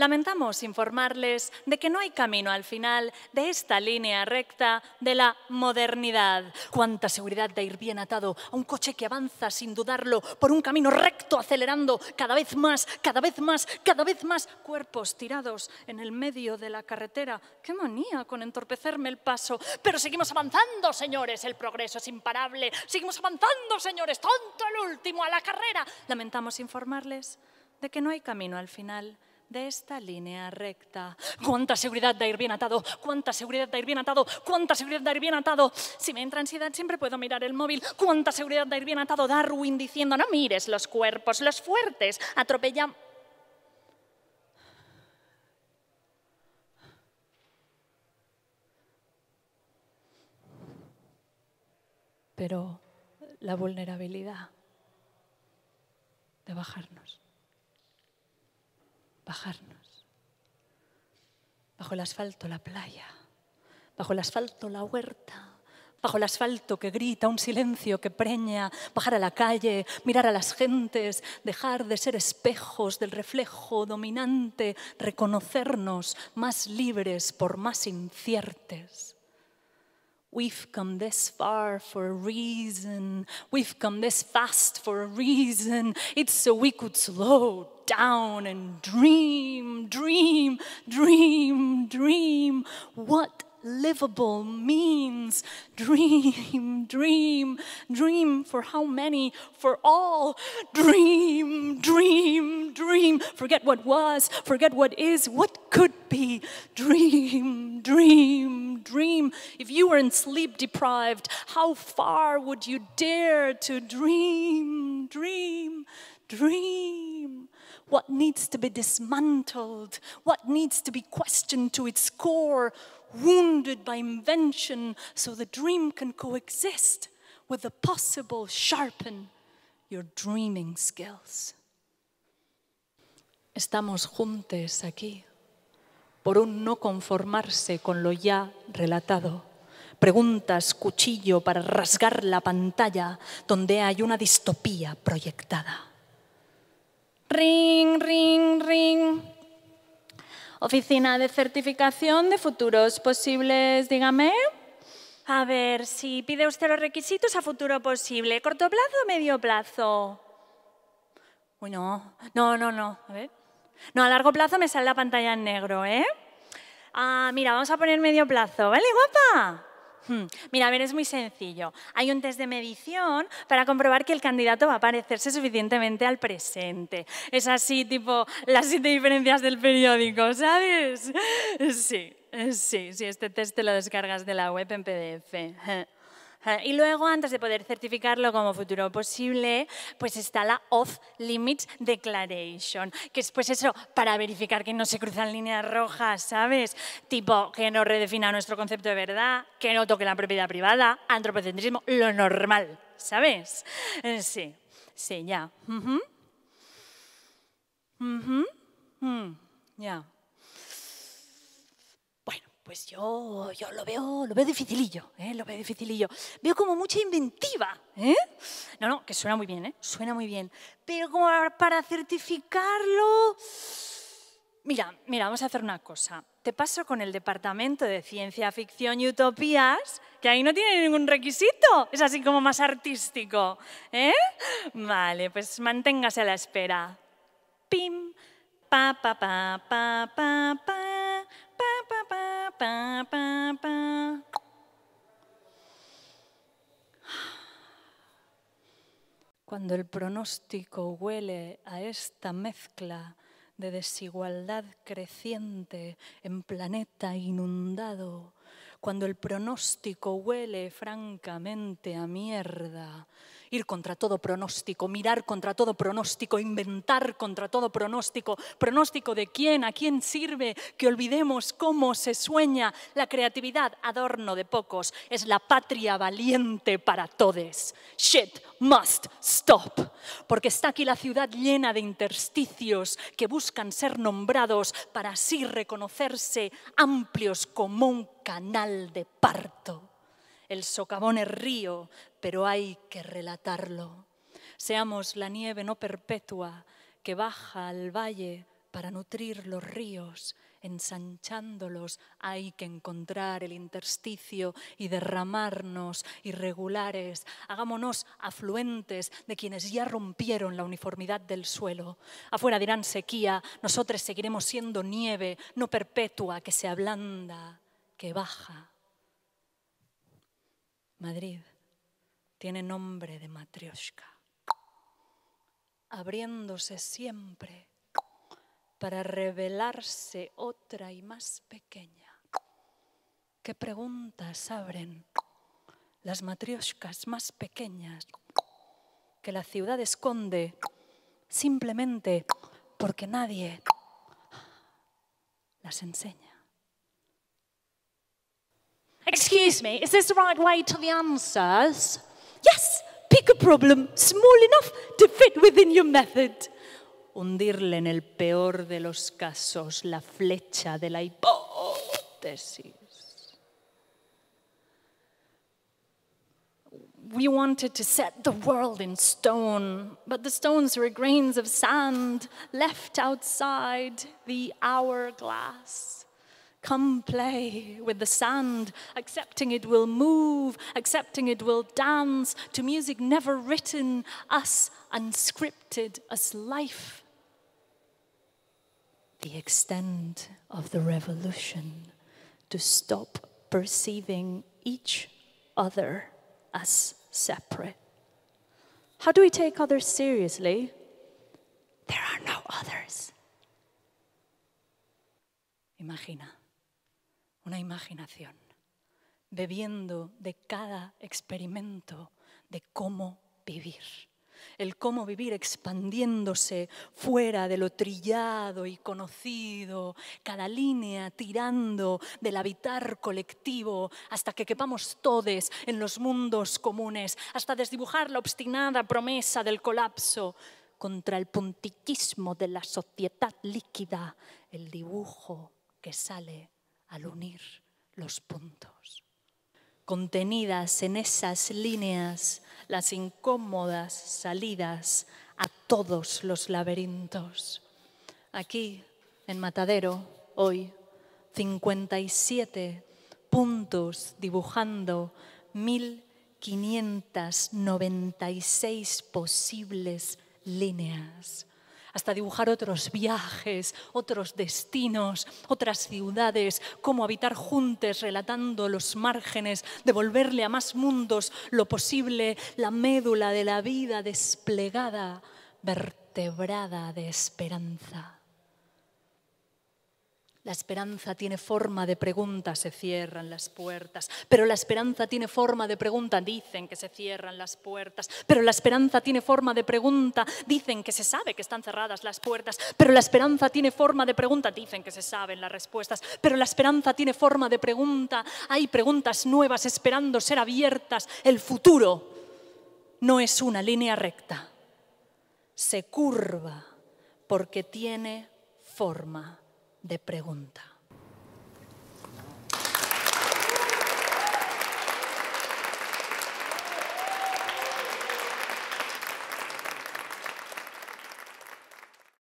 Lamentamos informarles de que no hay camino al final de esta línea recta de la modernidad. Cuánta seguridad de ir bien atado a un coche que avanza sin dudarlo por un camino recto, acelerando cada vez más, cada vez más, cada vez más cuerpos tirados en el medio de la carretera. Qué manía con entorpecerme el paso. Pero seguimos avanzando, señores, el progreso es imparable. Seguimos avanzando, señores, tonto el último a la carrera. Lamentamos informarles de que no hay camino al final de esta línea recta. ¿Cuánta seguridad de ir bien atado? ¿Cuánta seguridad de ir bien atado? ¿Cuánta seguridad de ir bien atado? Si me entra ansiedad siempre puedo mirar el móvil. ¿Cuánta seguridad de ir bien atado? Darwin diciendo, no mires los cuerpos, los fuertes, atropellan... Pero la vulnerabilidad de bajarnos bajarnos. Bajo el asfalto la playa, bajo el asfalto la huerta, bajo el asfalto que grita, un silencio que preña, bajar a la calle, mirar a las gentes, dejar de ser espejos del reflejo dominante, reconocernos más libres por más inciertes. We've come this far for a reason. We've come this fast for a reason. It's so we could slow down and dream, dream, dream, dream what livable means. Dream, dream, dream for how many? For all. Dream, dream, dream. Forget what was, forget what is, what could be. Dream, dream, dream. If you were in sleep deprived, how far would you dare to dream, dream, dream? what needs to be dismantled, what needs to be questioned to its core, wounded by invention, so the dream can coexist with the possible, sharpen your dreaming skills. Estamos juntos aquí por un no conformarse con lo ya relatado preguntas cuchillo para rasgar la pantalla donde hay una distopía proyectada. Ring, ring, ring. Oficina de certificación de futuros posibles, dígame. A ver, si pide usted los requisitos a futuro posible, ¿corto plazo o medio plazo? Uy, no, no, no, no. A ver. No, a largo plazo me sale la pantalla en negro, ¿eh? Ah, mira, vamos a poner medio plazo, ¿vale, guapa? Hmm. Mira, a ver, es muy sencillo. Hay un test de medición para comprobar que el candidato va a parecerse suficientemente al presente. Es así, tipo, las siete diferencias del periódico, ¿sabes? Sí, sí, sí, este test te lo descargas de la web en PDF. Y luego, antes de poder certificarlo como futuro posible, pues está la Off Limits Declaration, que es pues eso, para verificar que no se cruzan líneas rojas, ¿sabes? Tipo, que no redefina nuestro concepto de verdad, que no toque la propiedad privada, antropocentrismo, lo normal, ¿sabes? Eh, sí, sí, ya. Mm, ya. Pues yo, yo lo veo, lo veo dificilillo, ¿eh? lo veo dificilillo. Veo como mucha inventiva, ¿eh? No, no, que suena muy bien, ¿eh? Suena muy bien. Pero como para certificarlo... Mira, mira, vamos a hacer una cosa. Te paso con el departamento de ciencia ficción y utopías, que ahí no tiene ningún requisito. Es así como más artístico, ¿eh? Vale, pues manténgase a la espera. Pim, pa, pa, pa, pa, pa, pa. Cuando el pronóstico huele a esta mezcla de desigualdad creciente en planeta inundado, cuando el pronóstico huele francamente a mierda, ir contra todo pronóstico, mirar contra todo pronóstico, inventar contra todo pronóstico, pronóstico de quién, a quién sirve, que olvidemos cómo se sueña. La creatividad, adorno de pocos, es la patria valiente para todos. Shit must stop, porque está aquí la ciudad llena de intersticios que buscan ser nombrados para así reconocerse amplios como un canal de parto. El socavón es río, pero hay que relatarlo. Seamos la nieve no perpetua que baja al valle para nutrir los ríos, ensanchándolos hay que encontrar el intersticio y derramarnos irregulares. Hagámonos afluentes de quienes ya rompieron la uniformidad del suelo. Afuera dirán sequía, nosotros seguiremos siendo nieve no perpetua que se ablanda que baja. Madrid tiene nombre de matrioshka, abriéndose siempre para revelarse otra y más pequeña. ¿Qué preguntas abren las matrioshkas más pequeñas que la ciudad esconde simplemente porque nadie las enseña? Excuse me, is this the right way to the answers? Yes, pick a problem small enough to fit within your method. Hundirle en el peor de los casos la flecha de la hipótesis. We wanted to set the world in stone, but the stones were grains of sand left outside the hourglass. Come play with the sand, accepting it will move, accepting it will dance, to music never written, us unscripted, us life. The extent of the revolution to stop perceiving each other as separate. How do we take others seriously? There are no others. Imagina. una imaginación, bebiendo de cada experimento de cómo vivir. El cómo vivir expandiéndose fuera de lo trillado y conocido, cada línea tirando del habitar colectivo hasta que quepamos todes en los mundos comunes, hasta desdibujar la obstinada promesa del colapso contra el puntiquismo de la sociedad líquida, el dibujo que sale al unir los puntos. Contenidas en esas líneas, las incómodas salidas a todos los laberintos. Aquí, en Matadero, hoy, 57 puntos dibujando 1.596 posibles líneas hasta dibujar otros viajes, otros destinos, otras ciudades, cómo habitar juntos, relatando los márgenes, devolverle a más mundos lo posible, la médula de la vida desplegada, vertebrada de esperanza. La esperanza tiene forma de pregunta, se cierran las puertas. Pero la esperanza tiene forma de pregunta, dicen que se cierran las puertas. Pero la esperanza tiene forma de pregunta, dicen que se sabe que están cerradas las puertas. Pero la esperanza tiene forma de pregunta, dicen que se saben las respuestas. Pero la esperanza tiene forma de pregunta, hay preguntas nuevas esperando ser abiertas. El futuro no es una línea recta, se curva porque tiene forma de pregunta.